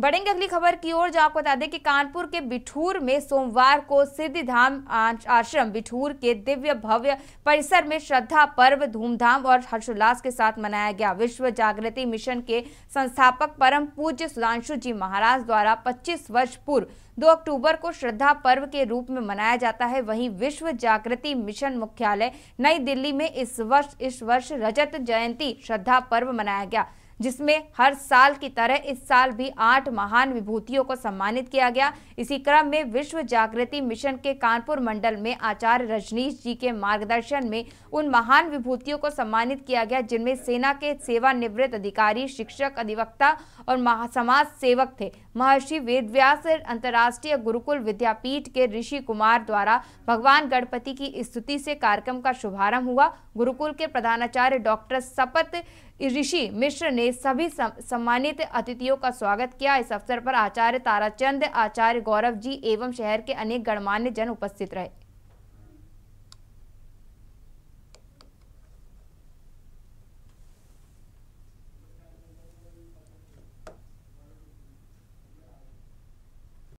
बढ़ेंगे अगली खबर की ओर जो आपको बता दें कि कानपुर के बिठूर में सोमवार को सिद्धि धाम आश्रम बिठूर के दिव्य भव्य परिसर में श्रद्धा पर्व धूमधाम और हर्षोल्लास के साथ मनाया गया विश्व जागृति मिशन के संस्थापक परम पूज्य सुधांशु जी महाराज द्वारा 25 वर्ष पूर्व 2 अक्टूबर को श्रद्धा पर्व के रूप में मनाया जाता है वहीं विश्व जागृति मिशन मुख्यालय नई दिल्ली में इस वर्ष इस वर्ष रजत जयंती श्रद्धा पर्व मनाया गया जिसमें हर साल की तरह इस साल भी आठ महान विभूतियों को सम्मानित किया गया इसी क्रम में विश्व जागृति मिशन के कानपुर मंडल में आचार्य रजनीश जी के मार्गदर्शन में उन महान विभूतियों को सम्मानित किया गया जिनमें सेना के सेवानिवृत्त अधिकारी शिक्षक अधिवक्ता और समाज सेवक थे महर्षि वेदव्यास अंतर्राष्ट्रीय गुरुकुल विद्यापीठ के ऋषि कुमार द्वारा भगवान गणपति की स्तुति से कार्यक्रम का शुभारंभ हुआ गुरुकुल के प्रधानाचार्य डॉक्टर सपत ऋषि मिश्र ने सभी सम्मानित अतिथियों का स्वागत किया इस अवसर पर आचार्य ताराचंद आचार्य गौरव जी एवं शहर के अनेक गणमान्य जन उपस्थित रहे